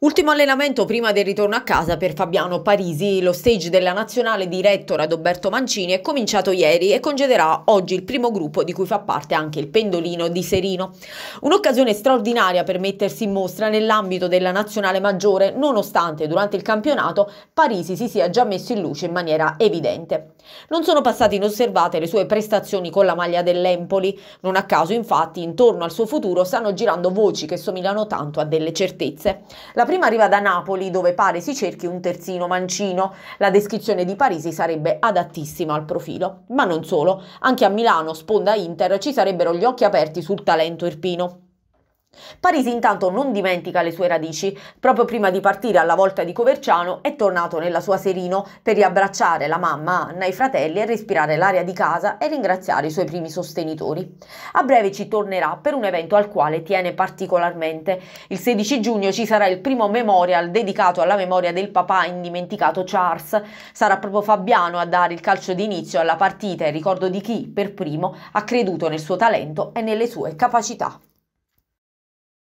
Ultimo allenamento prima del ritorno a casa per Fabiano Parisi, lo stage della nazionale diretto da Roberto Mancini è cominciato ieri e congederà oggi il primo gruppo di cui fa parte anche il pendolino di Serino. Un'occasione straordinaria per mettersi in mostra nell'ambito della nazionale maggiore, nonostante durante il campionato Parisi si sia già messo in luce in maniera evidente. Non sono passate inosservate le sue prestazioni con la maglia dell'Empoli, non a caso infatti intorno al suo futuro stanno girando voci che somigliano tanto a delle certezze. La prima arriva da Napoli, dove pare si cerchi un terzino mancino. La descrizione di Parisi sarebbe adattissima al profilo. Ma non solo, anche a Milano, sponda Inter, ci sarebbero gli occhi aperti sul talento irpino. Parisi intanto non dimentica le sue radici. Proprio prima di partire alla volta di Coverciano è tornato nella sua Serino per riabbracciare la mamma Anna e i fratelli e respirare l'aria di casa e ringraziare i suoi primi sostenitori. A breve ci tornerà per un evento al quale tiene particolarmente. Il 16 giugno ci sarà il primo memorial dedicato alla memoria del papà indimenticato Charles. Sarà proprio Fabiano a dare il calcio d'inizio alla partita in ricordo di chi, per primo, ha creduto nel suo talento e nelle sue capacità.